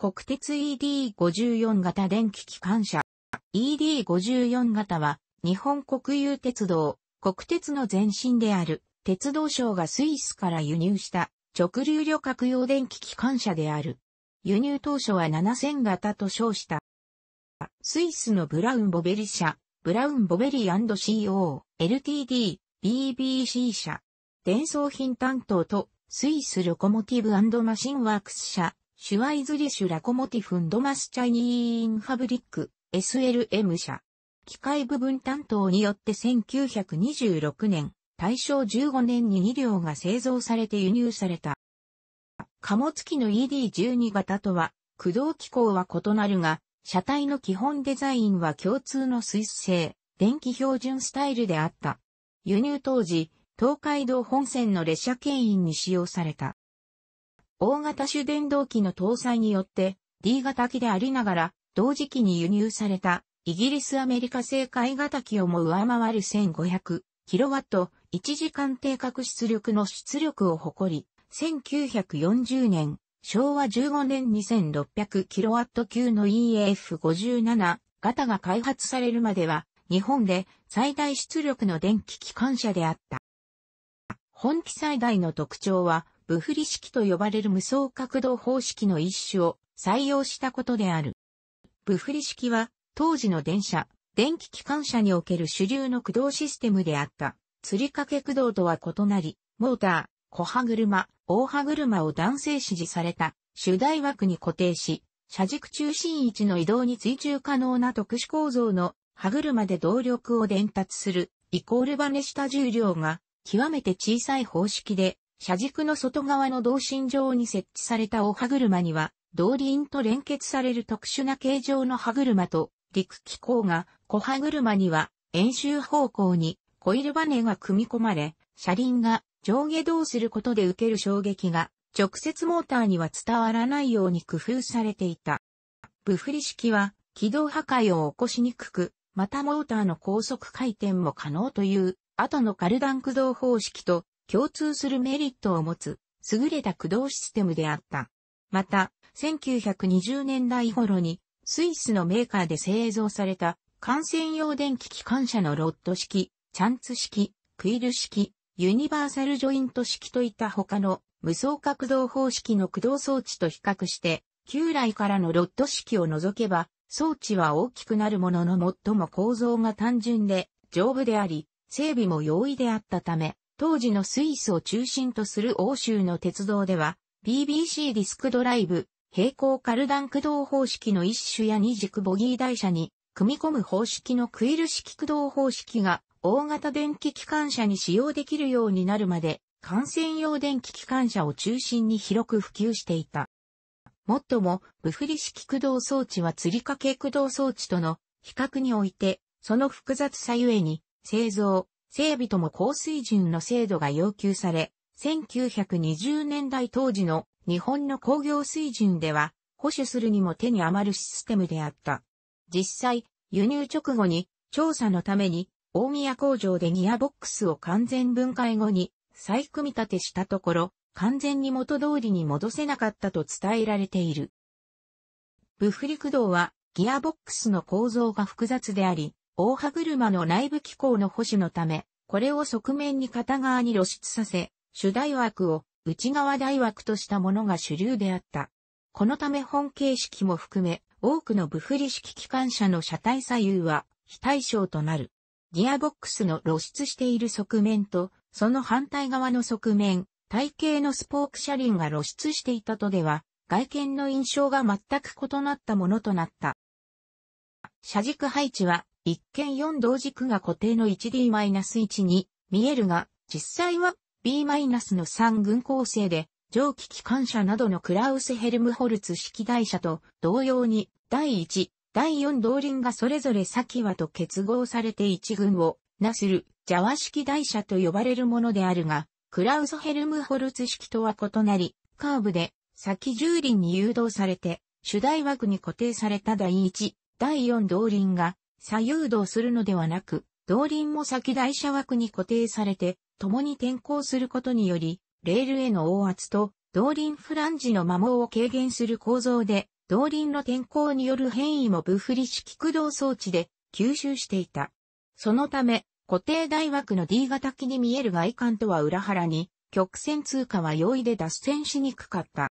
国鉄 ED54 型電気機関車。ED54 型は、日本国有鉄道、国鉄の前身である、鉄道省がスイスから輸入した、直流旅客用電気機関車である。輸入当初は7000型と称した。スイスのブラウン・ボベリ社、ブラウン・ボベリ &CO、LTD、BBC 社、伝送品担当と、スイスロコモティブマシンワークス社、シュワイズリシュラコモティフンドマスチャイニーンファブリック SLM 社。機械部分担当によって1926年、大正15年に2両が製造されて輸入された。貨物機の ED12 型とは、駆動機構は異なるが、車体の基本デザインは共通のスイス製、電気標準スタイルであった。輸入当時、東海道本線の列車牽引に使用された。大型主電動機の搭載によって D 型機でありながら同時期に輸入されたイギリスアメリカ製海型機をも上回る 1500kW 1時間定格出力の出力を誇り1940年昭和15年 2600kW 級の EF57 a 型が開発されるまでは日本で最大出力の電気機関車であった。本機最大の特徴はブフリ式と呼ばれる無双角度方式の一種を採用したことである。ブフリ式は当時の電車、電気機関車における主流の駆動システムであった。釣り掛け駆動とは異なり、モーター、小歯車、大歯車を男性指示された主題枠に固定し、車軸中心位置の移動に追従可能な特殊構造の歯車で動力を伝達するイコールバネした重量が極めて小さい方式で車軸の外側の同心状に設置されたお歯車には、動輪と連結される特殊な形状の歯車と、陸機構が、小歯車には、円周方向に、コイルバネが組み込まれ、車輪が上下動することで受ける衝撃が、直接モーターには伝わらないように工夫されていた。ブフリ式は、軌道破壊を起こしにくく、またモーターの高速回転も可能という、後のカルダン駆動方式と共通するメリットを持つ、優れた駆動システムであった。また、1920年代頃に、スイスのメーカーで製造された、感染用電気機関車のロッド式、チャンツ式、クイル式、ユニバーサルジョイント式といった他の無双角動方式の駆動装置と比較して、旧来からのロッド式を除けば、装置は大きくなるものの最も構造が単純で丈夫であり、整備も容易であったため、当時のスイスを中心とする欧州の鉄道では、BBC ディスクドライブ、平行カルダン駆動方式の一種や二軸ボギー台車に組み込む方式のクイル式駆動方式が大型電気機関車に使用できるようになるまで、幹線用電気機関車を中心に広く普及していた。もっとも、ブ振リ式駆動装置は吊り掛け駆動装置との比較において、その複雑さゆえに、製造、整備とも高水準の制度が要求され、1920年代当時の日本の工業水準では、保守するにも手に余るシステムであった。実際、輸入直後に調査のために大宮工場でギアボックスを完全分解後に再組み立てしたところ、完全に元通りに戻せなかったと伝えられている。ブフリ駆動はギアボックスの構造が複雑であり、大歯車の内部機構の保守のため、これを側面に片側に露出させ、主台枠を内側台枠としたものが主流であった。このため本形式も含め、多くの部振り式機関車の車体左右は非対称となる。ギアボックスの露出している側面と、その反対側の側面、体型のスポーク車輪が露出していたとでは、外見の印象が全く異なったものとなった。車軸配置は一見4同軸が固定の 1D-1 に見えるが、実際は B- の3群構成で、蒸気機関車などのクラウス・ヘルムホルツ式台車と同様に、第1、第4動輪がそれぞれ先はと結合されて1群をなする、ジャワ式台車と呼ばれるものであるが、クラウス・ヘルムホルツ式とは異なり、カーブで先10輪に誘導されて、主題枠に固定された第1、第4動輪が左右動するのではなく、動輪も先台車枠に固定されて、共に転向することにより、レールへの応圧と、動輪フランジの摩耗を軽減する構造で、動輪の転向による変異もブフリ式駆動装置で吸収していた。そのため、固定台枠の D 型機に見える外観とは裏腹に、曲線通過は容易で脱線しにくかった。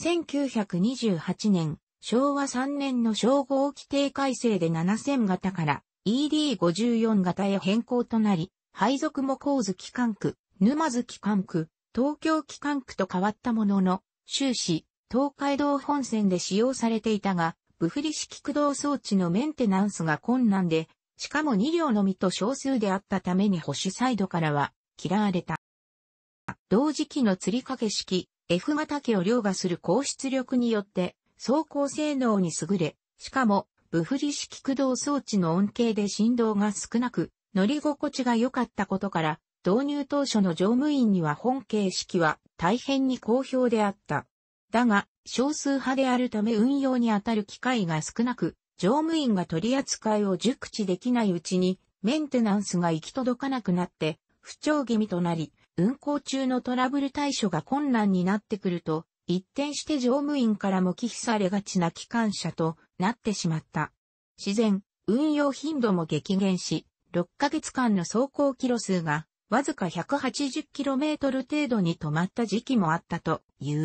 1928年、昭和3年の称号規定改正で7000型から ED54 型へ変更となり、配属も神月管区、沼津機関区、東京機関区と変わったものの、終始、東海道本線で使用されていたが、部振り式駆動装置のメンテナンスが困難で、しかも2両のみと少数であったために保守サイドからは嫌われた。同時期の吊り掛け式、F 型機を凌駕する高出力によって、走行性能に優れ、しかも、ブフリ式駆動装置の恩恵で振動が少なく、乗り心地が良かったことから、導入当初の乗務員には本形式は大変に好評であった。だが、少数派であるため運用にあたる機会が少なく、乗務員が取り扱いを熟知できないうちに、メンテナンスが行き届かなくなって、不調気味となり、運行中のトラブル対処が困難になってくると、一転して乗務員からも寄付されがちな機関車となってしまった。自然、運用頻度も激減し、6ヶ月間の走行キロ数がわずか 180km 程度に止まった時期もあったという。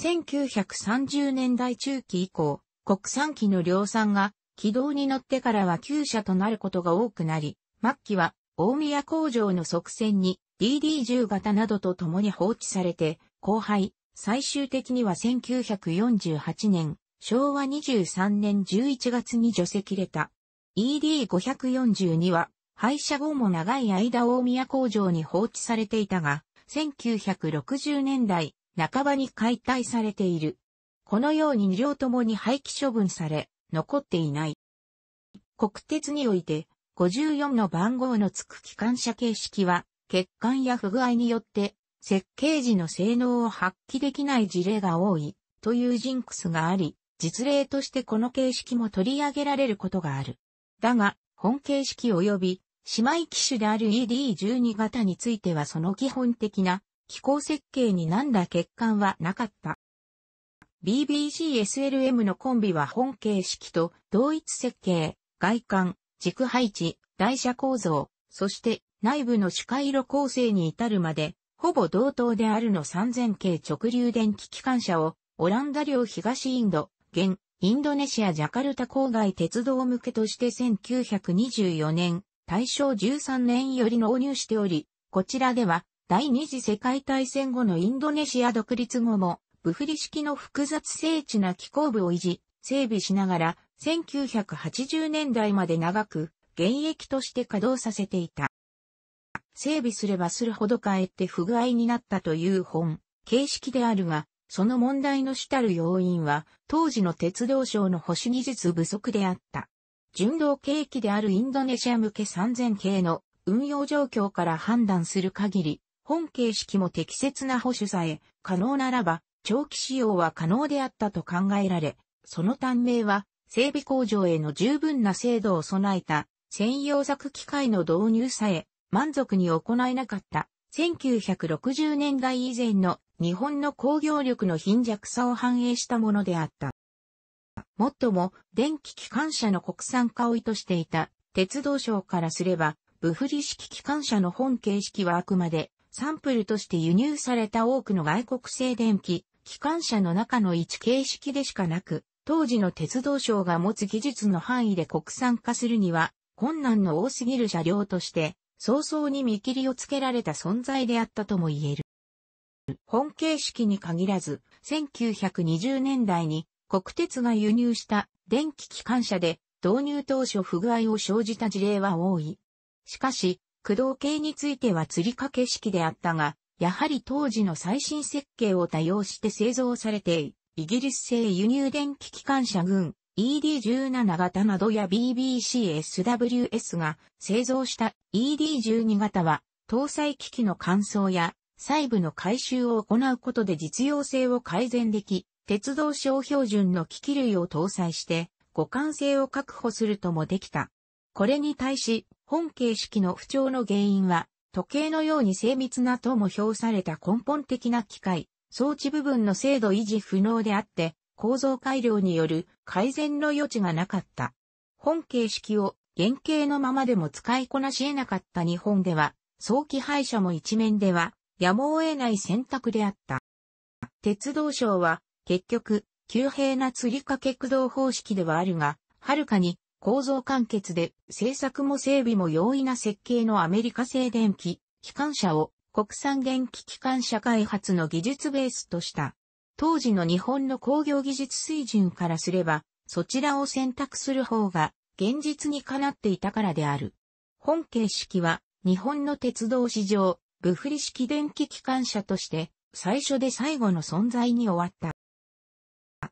1930年代中期以降、国産機の量産が軌道に乗ってからは旧車となることが多くなり、末期は大宮工場の側線に DD10 型などと共に放置されて、後輩、最終的には1948年、昭和23年11月に除籍れた。ED542 は、廃車後も長い間大宮工場に放置されていたが、1960年代半ばに解体されている。このように二両ともに廃棄処分され、残っていない。国鉄において、54の番号の付く機関車形式は、欠陥や不具合によって設計時の性能を発揮できない事例が多いというジンクスがあり、実例としてこの形式も取り上げられることがある。だが、本形式及び姉妹機種である ED12 型についてはその基本的な機構設計になんだ欠陥はなかった。BBGSLM のコンビは本形式と同一設計、外観、軸配置、台車構造、そして内部の主回路構成に至るまでほぼ同等であるの3000系直流電気機関車を、オランダ領東インド、現、インドネシアジャカルタ郊外鉄道向けとして1924年、大正13年より納入しており、こちらでは、第二次世界大戦後のインドネシア独立後も、ブフリ式の複雑精緻な機構部を維持、整備しながら、1980年代まで長く、現役として稼働させていた。整備すればするほどかえて不具合になったという本、形式であるが、その問題の主たる要因は、当時の鉄道省の保守技術不足であった。純道景気であるインドネシア向け3000系の運用状況から判断する限り、本形式も適切な保守さえ可能ならば、長期使用は可能であったと考えられ、その短命は、整備工場への十分な精度を備えた、専用作機械の導入さえ満足に行えなかった1960年代以前の日本の工業力の貧弱さを反映したものであった。もっとも、電気機関車の国産化を意図していた鉄道省からすれば、ブフリ式機関車の本形式はあくまでサンプルとして輸入された多くの外国製電気機関車の中の一形式でしかなく、当時の鉄道省が持つ技術の範囲で国産化するには困難の多すぎる車両として早々に見切りをつけられた存在であったとも言える。本形式に限らず、1920年代に国鉄が輸入した電気機関車で導入当初不具合を生じた事例は多い。しかし、駆動系については釣り掛け式であったが、やはり当時の最新設計を多用して製造されて、イギリス製輸入電気機関車群 ED17 型などや BBCSWS が製造した ED12 型は搭載機器の乾燥や細部の回収を行うことで実用性を改善でき、鉄道省標準の機器類を搭載して互換性を確保するともできた。これに対し、本形式の不調の原因は、時計のように精密なとも評された根本的な機械、装置部分の精度維持不能であって、構造改良による改善の余地がなかった。本形式を原型のままでも使いこなし得なかった日本では、早期廃車も一面では、やむを得ない選択であった。鉄道省は、結局、急平な釣り掛け駆動方式ではあるが、はるかに構造完結で製作も整備も容易な設計のアメリカ製電気機関車を国産電気機関車開発の技術ベースとした。当時の日本の工業技術水準からすれば、そちらを選択する方が現実にかなっていたからである。本形式は日本の鉄道史上、ブフリ式電気機関車として最初で最後の存在に終わった。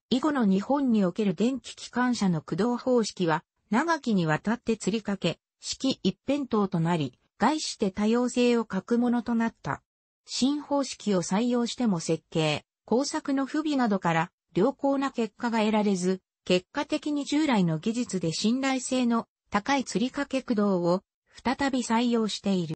以後の日本における電気機関車の駆動方式は長きにわたって釣りかけ、式一辺倒となり、概して多様性を欠くものとなった。新方式を採用しても設計、工作の不備などから良好な結果が得られず、結果的に従来の技術で信頼性の高い釣り掛け駆動を再び採用している。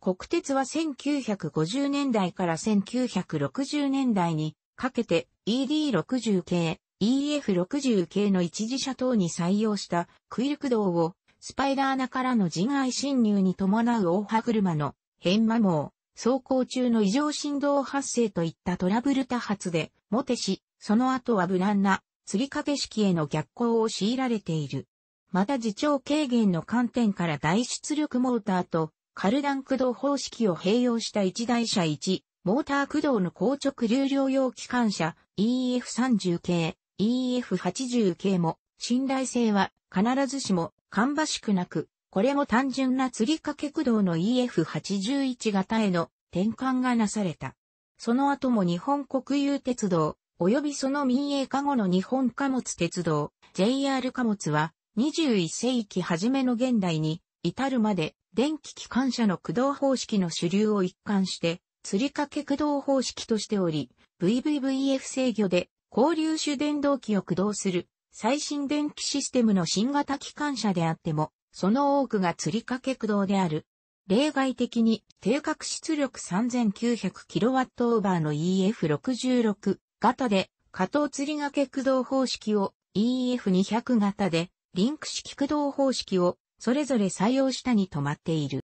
国鉄は1950年代から1960年代にかけて ED60 系、EF60 系の一次車等に採用したクイル駆動をスパイダー穴からの人外侵入に伴う大歯車の変摩網、走行中の異常振動発生といったトラブル多発で、モテし、その後は無難な、釣掛け式への逆行を強いられている。また自重軽減の観点から大出力モーターと、カルダン駆動方式を併用した一台車一、モーター駆動の硬直流量用機関車 EF30 系、EF80 系も信頼性は必ずしも芳しくなくこれも単純な釣り掛け駆動の EF81 型への転換がなされた。その後も日本国有鉄道、及びその民営化後の日本貨物鉄道、JR 貨物は21世紀初めの現代に至るまで電気機関車の駆動方式の主流を一貫して釣り掛け駆動方式としており、VVVF 制御で交流手電動機を駆動する最新電気システムの新型機関車であってもその多くが釣掛駆動である。例外的に定格出力3 9 0 0 k w ーの EF66 型で加藤釣掛駆動方式を EF200 型でリンク式駆動方式をそれぞれ採用したに止まっている。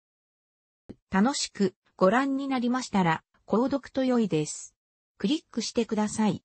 楽しくご覧になりましたら購読と良いです。クリックしてください。